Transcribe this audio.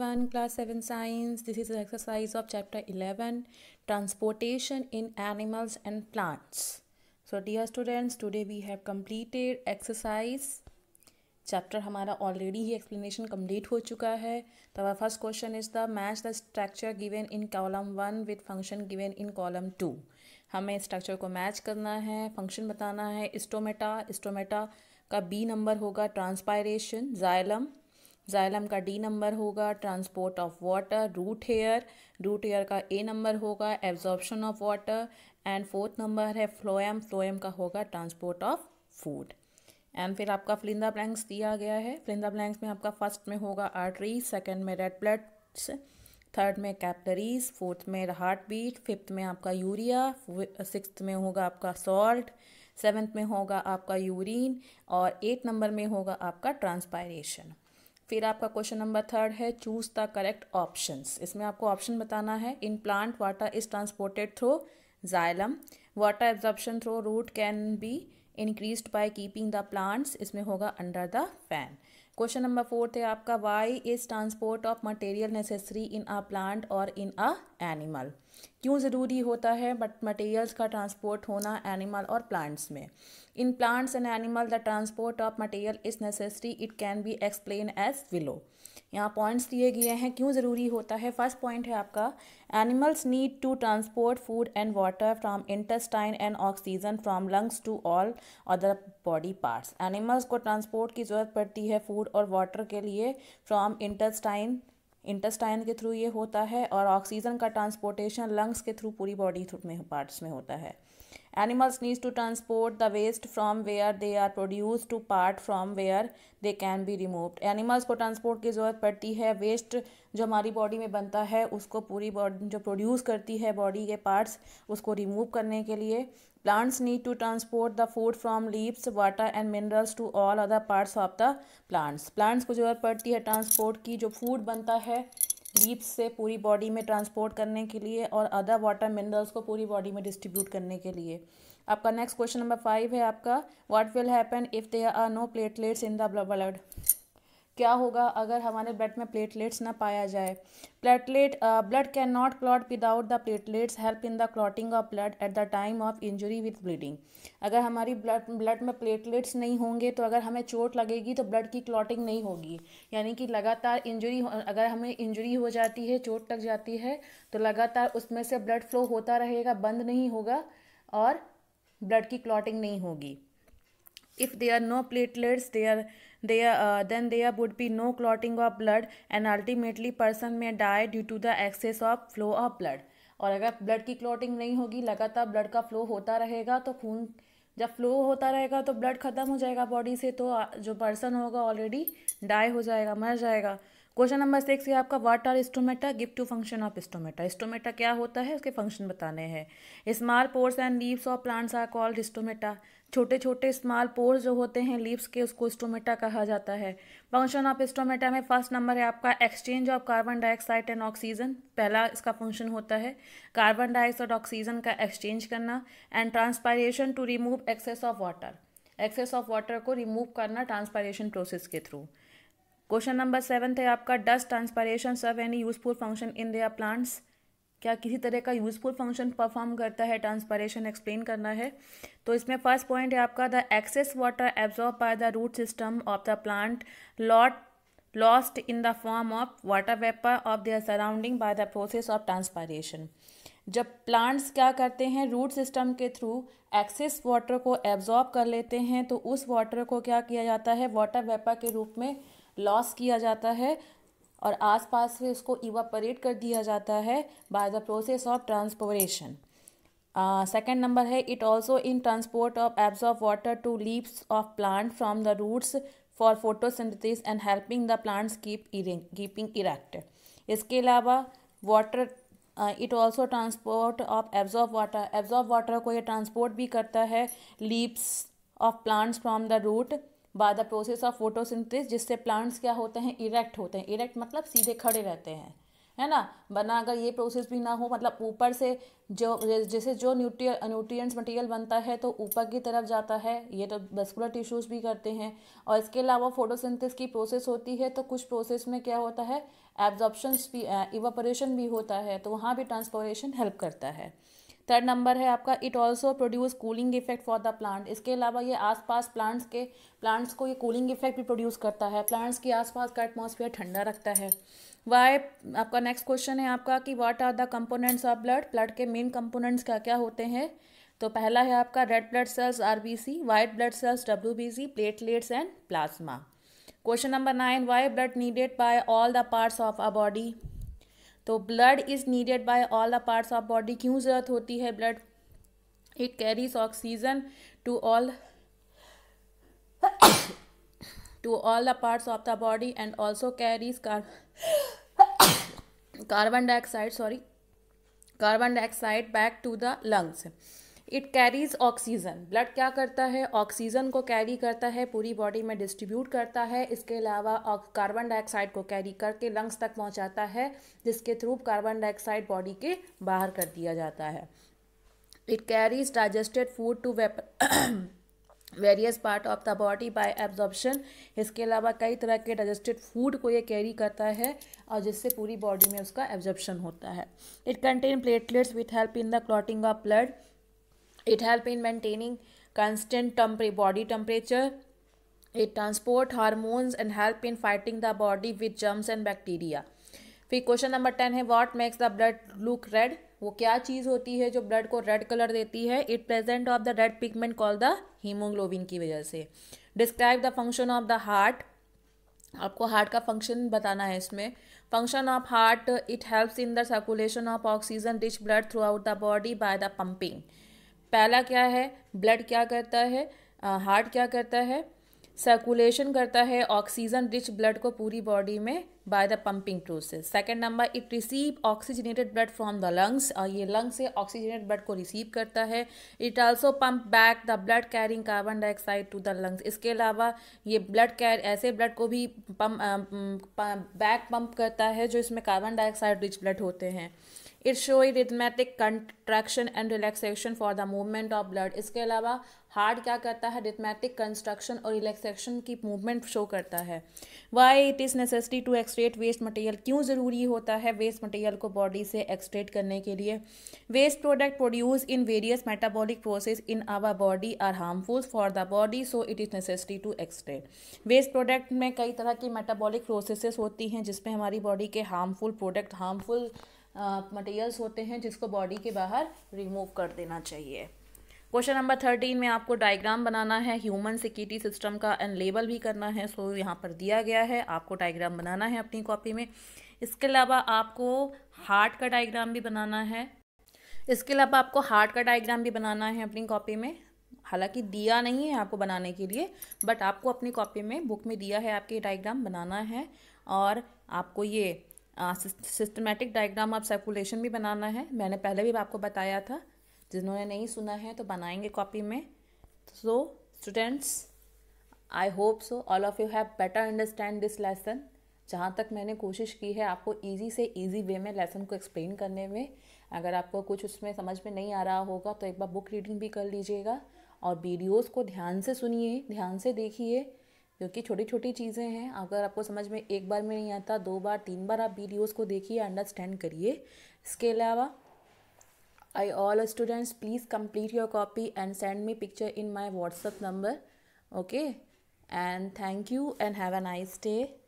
one class seven science this is exercise of chapter eleven transportation in animals and plants so dear students today we have completed exercise chapter हमारा already ही explanation complete हो चुका है तो first question is the match the structure given in column one with function given in column two हमें structure को match करना है फंक्शन बताना है स्टोमेटा स्टोमेटा का बी नंबर होगा ट्रांसपायरेशन जायलम जाइलम का डी नंबर होगा transport of water root hair root hair का ए नंबर होगा absorption of water and fourth number है फ्लोएम फ्लोएम का होगा ट्रांसपोर्ट ऑफ फूड एंड फिर आपका फ्लिंदा ब्लैंक्स दिया गया है फ्लिंदा ब्लैंक्स में आपका फर्स्ट में होगा आर्टरी सेकेंड में रेड ब्लड्स थर्ड में कैपलरीज फोर्थ में हार्ट बीट फिफ्थ में आपका यूरिया सिक्स में होगा आपका सॉल्ट सेवन्थ में होगा आपका यूरिन और एट नंबर में होगा आपका ट्रांसपायरेशन फिर आपका क्वेश्चन नंबर थर्ड है चूज द करेक्ट ऑप्शंस इसमें आपको ऑप्शन बताना है in plant water is transported through xylem water absorption through root can be increase by keeping the plants इसमें होगा under the fan question number fourth है आपका why is transport of material necessary in a plant और in a animal क्यों ज़रूरी होता है but materials का ट्रांसपोर्ट होना एनिमल और प्लांट्स में in plants and animal the transport of material is necessary it can be explain as below यहाँ पॉइंट्स दिए गए हैं क्यों ज़रूरी होता है फर्स्ट पॉइंट है आपका animals need to transport food and water from intestine and oxygen from lungs to all other body parts animals को ट्रांसपोर्ट की ज़रूरत पड़ती है फूड और वाटर के लिए फ्रॉम इंटेस्टाइन इंटेस्टाइन के थ्रू ये होता है और ऑक्सीजन का ट्रांसपोर्टेशन लंग्स के थ्रू पूरी बॉडी में पार्ट्स में होता है animals needs to transport the waste from where they are produced to part from where they can be removed animals ko transport ki zarurat padti hai waste jo hamari body mein banta hai usko puri body जो produce karti hai body ke parts usko remove karne ke liye plants need to transport the food from leaves water and minerals to all other parts of the plants plants ko zarurat padti hai transport ki jo food banta hai डीप से पूरी body में transport करने के लिए और other water minerals को पूरी बॉडी में डिस्ट्रीब्यूट करने के लिए आपका नेक्स्ट क्वेश्चन नंबर फाइव है आपका what will happen if there are no platelets in the blood क्या होगा अगर हमारे ब्लड में प्लेटलेट्स ना पाया जाए platelet blood can not clot without the platelets help in the clotting of blood at the time of injury with bleeding अगर हमारी ब्लड ब्लड में प्लेटलेट्स नहीं होंगे तो अगर हमें चोट लगेगी तो ब्लड की क्लॉटिंग नहीं होगी यानी कि लगातार इंजरी अगर हमें इंजरी हो जाती है चोट लग जाती है तो लगातार उसमें से ब्लड फ्लो होता रहेगा बंद नहीं होगा और ब्लड की क्लॉटिंग नहीं होगी if there are no platelets there are uh, then there would be no clotting of blood and ultimately person may die due to the excess of flow of blood और अगर blood की clotting नहीं होगी लगातार blood का flow होता रहेगा तो खून जब फ्लो होता रहेगा तो ब्लड ख़त्म हो जाएगा बॉडी से तो जो पर्सन होगा ऑलरेडी डाई हो जाएगा मर जाएगा क्वेश्चन नंबर सिक्स है आपका what are stomata give two function of stomata stomata क्या होता है उसके फंक्शन बताने हैं small pores and leaves of plants are called stomata छोटे छोटे स्मॉल पोर्स जो होते हैं लीव्स के उसको स्टोमेटा कहा जाता है फंक्शन ऑफ स्टोमेटा में फर्स्ट नंबर है आपका exchange of carbon dioxide and oxygen पहला इसका फंक्शन होता है कार्बन डाइऑक्साइड ऑक्सीजन का एक्सचेंज करना and transpiration to remove excess of water excess of water को रिमूव करना ट्रांसपायरेशन प्रोसेस के थ्रू क्वेश्चन नंबर सेवन है आपका does transpiration serve any useful function in their plants क्या किसी तरह का यूजफुल फंक्शन परफॉर्म करता है ट्रांसपारेशन एक्सप्लेन करना है तो इसमें फर्स्ट पॉइंट है आपका the excess water absorb by the root system of the plant lot lost in the form of water vapour of their surrounding by the process of transpiration जब plants क्या करते हैं रूट सिस्टम के through excess water को absorb कर लेते हैं तो उस वाटर को क्या किया जाता है वाटर वेपर के रूप में लॉस किया जाता है और आसपास से उसको इवापरेट कर दिया जाता है by the process of transpiration second number है it also in transport of abs of water to leaves of plant from the roots for photosynthesis and helping the plants keep keeping erect इसके अलावा water it also transport of absorb water absorb water को यह transport भी करता है leaves of plants from the root by the process of photosynthesis जिससे plants क्या होते हैं इरेक्ट होते हैं इरेक्ट मतलब सीधे खड़े रहते हैं है ना बना अगर ये प्रोसेस भी ना हो मतलब ऊपर से जो जैसे जो न्यूट्रिय न्यूट्रिएंट्स मटेरियल बनता है तो ऊपर की तरफ जाता है ये तो वेस्कुलर टिश्यूज भी करते हैं और इसके अलावा फोटोसिंथेसिस की प्रोसेस होती है तो कुछ प्रोसेस में क्या होता है एब्जॉर्प्शन भी इवापोरेशन भी होता है तो वहाँ भी ट्रांसपोरेशन हेल्प करता है थर्ड नंबर है आपका it also produce cooling effect for the plant इसके अलावा ये आसपास प्लांट्स के प्लांट्स को ये कूलिंग इफेक्ट भी प्रोड्यूस करता है प्लांट्स के आसपास का एटमोसफियर ठंडा रखता है वाई आपका नेक्स्ट क्वेश्चन है आपका कि what are the components of blood blood के मेन कंपोनेंट्स क्या क्या होते हैं तो पहला है आपका red blood cells R B C white blood cells W B C platelets and plasma question number nine why blood needed by all the parts of a body तो blood is needed by all the parts of body क्यों ज़रूरत होती है blood it carries oxygen to all to all the parts of the body and also carries carbon dioxide sorry carbon dioxide back to the lungs it carries oxygen blood क्या करता है oxygen को carry करता है पूरी body में distribute करता है इसके अलावा कार्बन डाइऑक्साइड को कैरी करके लंग्स तक पहुंचाता है जिसके थ्रू कार्बन डाइऑक्साइड बॉडी के बाहर कर दिया जाता है it carries digested food to weapon various part of the body by absorption इसके अलावा कई तरह के डाइजेस्टेड फूड को ये कैरी करता है और जिससे पूरी बॉडी में उसका एब्जॉर्बशन होता है it contain platelets with help in the clotting of blood it help in maintaining constant temper body temperature it transport hormones and help in fighting the body with germs and bacteria फिर question number ten है what makes the blood look red वो क्या चीज़ होती है जो blood को red colour देती है it present of the red pigment call the haemoglobin की वजह से describe the function of the heart आपको हार्ट का फंक्शन बताना है इसमें function of heart it helps in the circulation of oxygen rich blood throughout the body by the pumping पहला क्या है ब्लड क्या करता है हार्ट क्या करता है सर्कुलेशन करता है ऑक्सीजन रिच ब्लड को पूरी बॉडी में by the pumping process second number it receive oxygenated blood from the lungs और ये लंग्स से ऑक्सीजनेटेड ब्लड को रिसीव करता है it also pump back the blood carrying carbon dioxide to the lungs इसके अलावा ये ब्लड कैर ऐसे ब्लड को भी पम्प बैक पम्प करता है जो इसमें कार्बन डाइऑक्साइड रिच ब्लड होते हैं it show rhythmic contraction and relaxation for the movement of blood इसके अलावा हार्ट क्या करता है रिथमेटिक कंस्ट्रक्शन और रिलैक्सेशन की मूवमेंट शो करता है why it is necessary to excrete waste material क्यों ज़रूरी होता है वेस्ट मटेरियल को बॉडी से एक्सट्रेट करने के लिए waste product produce in various metabolic process in our body are harmful for the body so it is necessary to excrete waste product में कई तरह की मेटाबॉलिक प्रोसेस होती हैं जिसमें हमारी बॉडी के हार्मफुल प्रोडक्ट हार्मफुल मटेरियल्स होते हैं जिसको बॉडी के बाहर रिमूव कर देना चाहिए क्वेश्चन नंबर थर्टीन में आपको डायग्राम बनाना है ह्यूमन सिक्योरिटी सिस्टम का एंड लेबल भी करना है सो यहाँ पर दिया गया है आपको डायग्राम बनाना है अपनी कॉपी में इसके अलावा आपको हार्ट का डायग्राम भी बनाना है इसके अलावा आपको हार्ट का डायग्राम भी बनाना है अपनी कॉपी में हालांकि दिया नहीं है आपको बनाने के लिए बट आपको अपनी कॉपी में बुक में दिया है आपके डायग्राम बनाना है और आपको ये सिस्टमेटिक डायग्राम ऑफ सर्कुलेशन भी बनाना है मैंने पहले भी आपको बताया था जिन्होंने नहीं सुना है तो बनाएंगे कॉपी में so students I hope so all of you have better understand this lesson जहाँ तक मैंने कोशिश की है आपको इजी से इजी वे में लेसन को एक्सप्लेन करने में अगर आपको कुछ उसमें समझ में नहीं आ रहा होगा तो एक बार बुक रीडिंग भी कर लीजिएगा और वीडियोस को ध्यान से सुनिए ध्यान से देखिए क्योंकि छोटी छोटी चीज़ें हैं अगर आपको समझ में एक बार में नहीं आता दो बार तीन बार आप वीडियोज़ को देखिए अंडरस्टैंड करिए इसके अलावा I all students please complete your copy and send me picture in my WhatsApp number okay and thank you and have a nice day